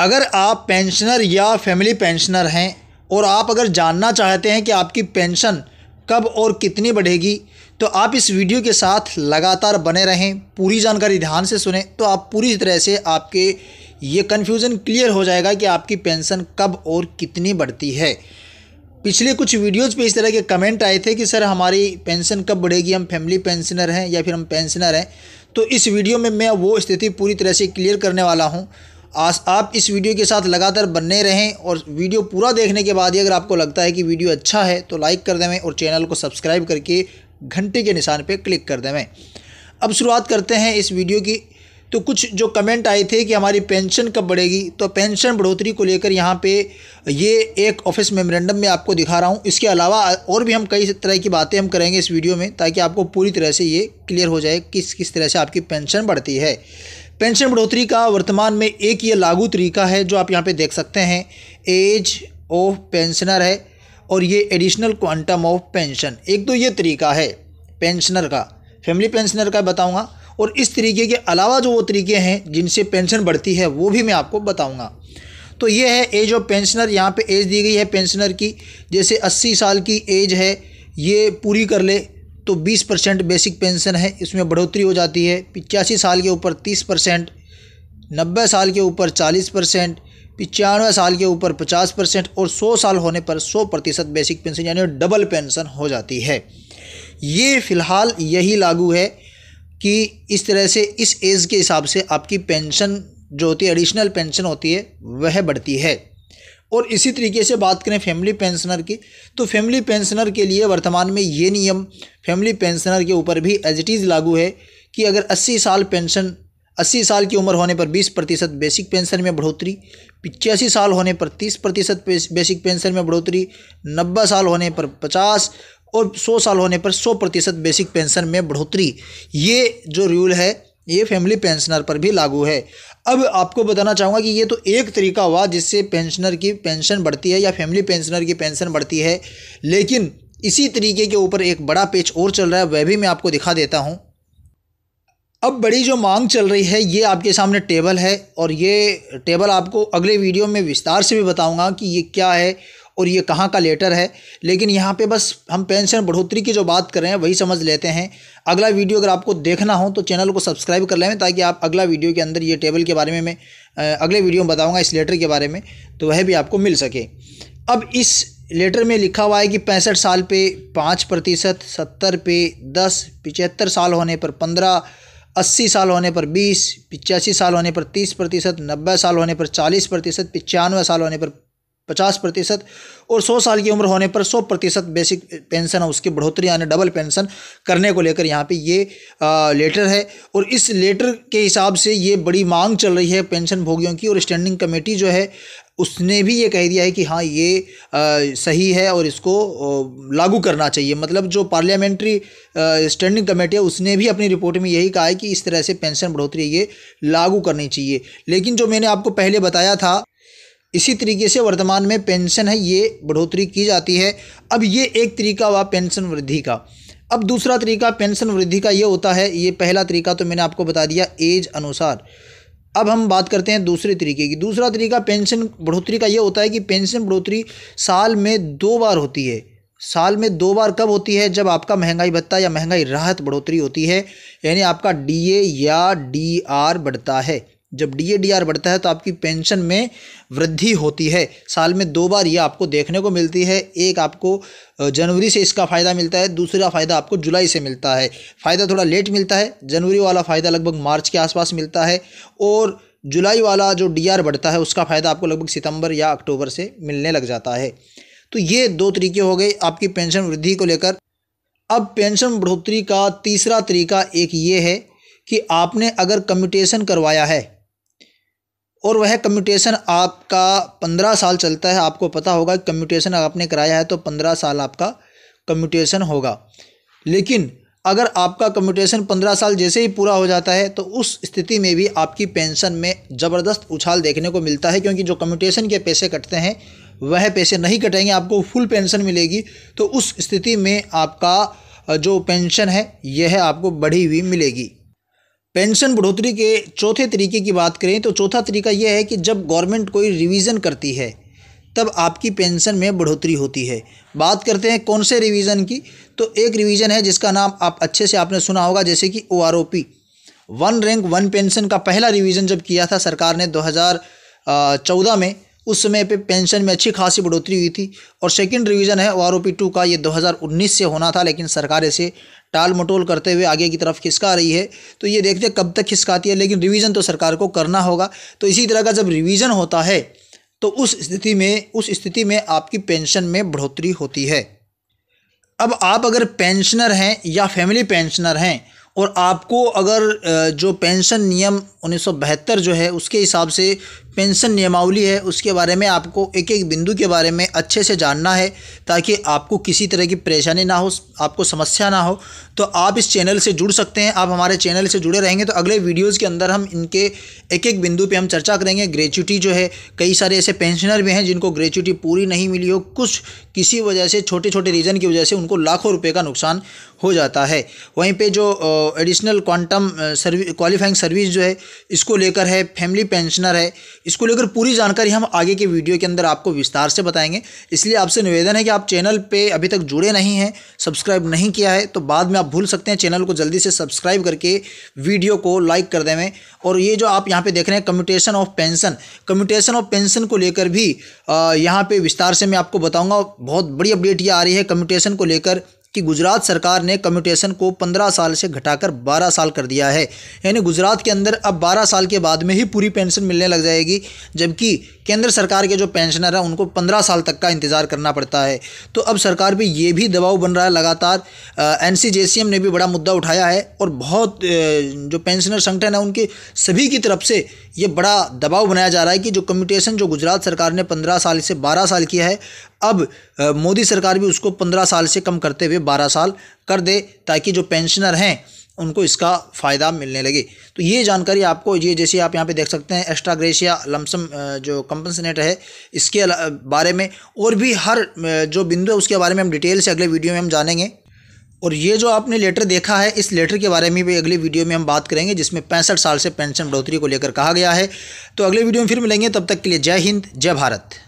अगर आप पेंशनर या फैमिली पेंशनर हैं और आप अगर जानना चाहते हैं कि आपकी पेंशन कब और कितनी बढ़ेगी तो आप इस वीडियो के साथ लगातार बने रहें पूरी जानकारी ध्यान से सुने तो आप पूरी तरह से आपके ये कन्फ्यूज़न क्लियर हो जाएगा कि आपकी पेंशन कब और कितनी बढ़ती है पिछले कुछ वीडियोज़ पे इस तरह के कमेंट आए थे कि सर हमारी पेंशन कब बढ़ेगी हम फैमिली पेंशनर हैं या फिर हम पेंशनर हैं तो इस वीडियो में मैं वो स्थिति पूरी तरह से क्लियर करने वाला हूँ आस आप इस वीडियो के साथ लगातार बनने रहें और वीडियो पूरा देखने के बाद ही अगर आपको लगता है कि वीडियो अच्छा है तो लाइक कर देवें और चैनल को सब्सक्राइब करके घंटे के निशान पर क्लिक कर देवें अब शुरुआत करते हैं इस वीडियो की तो कुछ जो कमेंट आए थे कि हमारी पेंशन कब बढ़ेगी तो पेंशन बढ़ोतरी को लेकर यहाँ पे ये एक ऑफिस मेमोरेंडम में आपको दिखा रहा हूँ इसके अलावा और भी हम कई तरह की बातें हम करेंगे इस वीडियो में ताकि आपको पूरी तरह से ये क्लियर हो जाए किस किस तरह से आपकी पेंशन बढ़ती है पेंशन बढ़ोतरी का वर्तमान में एक ये लागू तरीका है जो आप यहाँ पे देख सकते हैं एज ऑफ पेंशनर है और ये एडिशनल क्वांटम ऑफ पेंशन एक तो ये तरीका है पेंशनर का फैमिली पेंशनर का बताऊँगा और इस तरीके के अलावा जो वो तरीके हैं जिनसे पेंशन बढ़ती है वो भी मैं आपको बताऊँगा तो ये है एज ऑफ पेंशनर यहाँ पर एज दी गई है पेंशनर की जैसे अस्सी साल की एज है ये पूरी कर ले तो 20 परसेंट बेसिक पेंशन है इसमें बढ़ोतरी हो जाती है पिचासी साल के ऊपर 30 परसेंट नब्बे साल के ऊपर 40 परसेंट पचानवे साल के ऊपर 50 परसेंट और 100 साल होने पर 100 प्रतिशत बेसिक पेंशन यानी डबल पेंशन हो जाती है ये फ़िलहाल यही लागू है कि इस तरह से इस एज के हिसाब से आपकी पेंशन जो होती है एडिशनल पेंशन होती है वह बढ़ती है और इसी तरीके से बात करें फैमिली पेंशनर की तो फैमिली पेंशनर के लिए वर्तमान में ये नियम फैमिली पेंशनर के ऊपर भी एज इट इज़ लागू है कि अगर 80 साल पेंशन 80 साल की उम्र होने पर 20 प्रतिशत बेसिक पेंशन में बढ़ोतरी पिचासी साल होने पर 30 प्रतिशत बेसिक पेंशन में बढ़ोतरी नब्बे साल होने पर 50 और 100 साल होने पर 100 प्रतिशत बेसिक पेंशन में बढ़ोतरी ये जो रूल है ये फैमिली पेंशनर पर भी लागू है अब आपको बताना चाहूँगा कि ये तो एक तरीका हुआ जिससे पेंशनर की पेंशन बढ़ती है या फैमिली पेंशनर की पेंशन बढ़ती है लेकिन इसी तरीके के ऊपर एक बड़ा पेज और चल रहा है वह भी मैं आपको दिखा देता हूँ अब बड़ी जो मांग चल रही है ये आपके सामने टेबल है और ये टेबल आपको अगले वीडियो में विस्तार से भी बताऊंगा कि ये क्या है और ये कहाँ का लेटर है लेकिन यहाँ पे बस हम पेंशन बढ़ोतरी की जो बात कर रहे हैं वही समझ लेते हैं अगला वीडियो अगर आपको देखना हो तो चैनल को सब्सक्राइब कर लें ताकि आप अगला वीडियो के अंदर ये टेबल के बारे में मैं अगले वीडियो में बताऊँगा इस लेटर के बारे में तो वह भी आपको मिल सके अब इस लेटर में लिखा हुआ है कि पैंसठ साल पे पाँच प्रतिशत सत्तर पे दस पिचहत्तर साल होने पर पंद्रह अस्सी साल होने पर बीस पिचासी साल होने पर तीस प्रतिशत नब्बे साल होने पर चालीस प्रतिशत पचानवे साल होने पर पचास प्रतिशत और सौ साल की उम्र होने पर सौ प्रतिशत बेसिक पेंशन है उसकी बढ़ोतरी यानी डबल पेंशन करने को लेकर यहाँ पे ये आ, लेटर है और इस लेटर के हिसाब से ये बड़ी मांग चल रही है पेंशन भोगियों की और स्टैंडिंग कमेटी जो है उसने भी ये कह दिया है कि हाँ ये आ, सही है और इसको आ, लागू करना चाहिए मतलब जो पार्लियामेंट्री स्टैंडिंग कमेटी है उसने भी अपनी रिपोर्ट में यही कहा है कि इस तरह से पेंशन बढ़ोतरी ये लागू करनी चाहिए लेकिन जो मैंने आपको पहले बताया था इसी तरीके से वर्तमान में पेंशन है ये बढ़ोतरी की जाती है अब ये एक तरीका हुआ पेंशन वृद्धि का अब दूसरा तरीका पेंशन वृद्धि का ये होता है ये पहला तरीका तो मैंने आपको बता दिया एज अनुसार अब हम बात करते हैं दूसरे तरीके की दूसरा तरीका पेंशन बढ़ोतरी का ये होता है कि पेंशन बढ़ोतरी साल में दो बार होती है साल में दो बार कब होती है जब आपका महंगाई भत्ता या महंगाई राहत बढ़ोतरी होती है यानी आपका डी या डी बढ़ता है जब डी ए डी आर बढ़ता है तो आपकी पेंशन में वृद्धि होती है साल में दो बार ये आपको देखने को मिलती है एक आपको जनवरी से इसका फ़ायदा मिलता है दूसरा फ़ायदा आपको जुलाई से मिलता है फ़ायदा थोड़ा लेट मिलता है जनवरी वाला फ़ायदा लगभग मार्च के आसपास मिलता है और जुलाई वाला जो डी आर बढ़ता है उसका फ़ायदा आपको लगभग सितंबर या अक्टूबर से मिलने लग जाता है तो ये दो तरीके हो गए आपकी पेंशन वृद्धि को लेकर अब पेंशन बढ़ोतरी का तीसरा तरीका एक ये है कि आपने अगर कम्यूटेशन करवाया है और वह कम्यूटेशन आपका पंद्रह साल चलता है आपको पता होगा कम्यूटेशन आपने कराया है तो पंद्रह साल आपका कम्यूटेशन होगा लेकिन अगर आपका कम्यूटेशन पंद्रह साल जैसे ही पूरा हो जाता है तो उस स्थिति में भी आपकी पेंशन में ज़बरदस्त उछाल देखने को मिलता है क्योंकि जो कम्यूटेशन के पैसे कटते हैं वह पैसे नहीं कटेंगे आपको फुल पेंशन मिलेगी तो उस स्थिति में आपका जो पेंशन है यह आपको बढ़ी हुई मिलेगी पेंशन बढ़ोतरी के चौथे तरीके की बात करें तो चौथा तरीका यह है कि जब गवर्नमेंट कोई रिवीज़न करती है तब आपकी पेंशन में बढ़ोतरी होती है बात करते हैं कौन से रिवीज़न की तो एक रिवीज़न है जिसका नाम आप अच्छे से आपने सुना होगा जैसे कि O R O P one rank one pension का पहला रिवीज़न जब किया था सरकार ने 2014 में उस समय पे पेंशन में अच्छी खासी बढ़ोतरी हुई थी और सेकंड रिवीजन है O R O P two का ये 2019 से होना था लेकिन सरकार इसे टाल मटोल करते हुए आगे की तरफ खिसका रही है तो ये देखते हैं कब तक खिसकाती है लेकिन रिवीजन तो सरकार को करना होगा तो इसी तरह का जब रिवीजन होता है तो उस स्थिति में उस स्थिति में आपकी पेंशन में बढ़ोतरी होती है अब आप अगर पेंशनर हैं या फैमिली पेंशनर हैं और आपको अगर जो पेंशन नियम उन्नीस जो है उसके हिसाब से पेंशन नियमावली है उसके बारे में आपको एक एक बिंदु के बारे में अच्छे से जानना है ताकि आपको किसी तरह की परेशानी ना हो आपको समस्या ना हो तो आप इस चैनल से जुड़ सकते हैं आप हमारे चैनल से जुड़े रहेंगे तो अगले वीडियोज़ के अंदर हम इनके एक एक बिंदु पर हम चर्चा करेंगे ग्रेचुटी जो है कई सारे ऐसे पेंशनर भी हैं जिनको ग्रेचुटी पूरी नहीं मिली हो कुछ किसी वजह से छोटे छोटे रीज़न की वजह से उनको लाखों रुपये का नुकसान हो जाता है वहीं पे जो additional quantum service qualifying service जो है इसको लेकर है फैमिली पेंशनर है इसको लेकर पूरी जानकारी हम आगे के वीडियो के अंदर आपको विस्तार से बताएंगे इसलिए आपसे निवेदन है कि आप चैनल पे अभी तक जुड़े नहीं हैं सब्सक्राइब नहीं किया है तो बाद में आप भूल सकते हैं चैनल को जल्दी से सब्सक्राइब करके वीडियो को लाइक कर देवें और ये जो आप यहाँ पर देख रहे हैं commutation of pension commutation of pension को लेकर भी यहाँ पर विस्तार से मैं आपको बताऊँगा बहुत बड़ी अपडेट ये आ रही है कम्यूटेशन को लेकर कि गुजरात सरकार ने कम्यूटेशन को 15 साल से घटाकर 12 साल कर दिया है यानी गुजरात के अंदर अब 12 साल के बाद में ही पूरी पेंशन मिलने लग जाएगी जबकि केंद्र सरकार के जो पेंशनर हैं उनको पंद्रह साल तक का इंतज़ार करना पड़ता है तो अब सरकार पर यह भी दबाव बन रहा है लगातार एन ने भी बड़ा मुद्दा उठाया है और बहुत जो पेंशनर संगठन है उनके सभी की तरफ से ये बड़ा दबाव बनाया जा रहा है कि जो कम्यूटेशन जो गुजरात सरकार ने पंद्रह साल से बारह साल किया है अब मोदी सरकार भी उसको पंद्रह साल से कम करते हुए बारह साल कर दे ताकि जो पेंशनर हैं उनको इसका फ़ायदा मिलने लगे तो ये जानकारी आपको ये जैसे आप यहाँ पे देख सकते हैं एक्स्ट्रा ग्रेशिया लमसम जो कंपनसनेट है इसके बारे में और भी हर जो बिंदु है उसके बारे में हम डिटेल से अगले वीडियो में हम जानेंगे और ये जो आपने लेटर देखा है इस लेटर के बारे में भी अगले वीडियो में हम बात करेंगे जिसमें पैंसठ साल से पेंशन बढ़ोतरी को लेकर कहा गया है तो अगले वीडियो में फिर मिलेंगे तब तक के लिए जय हिंद जय भारत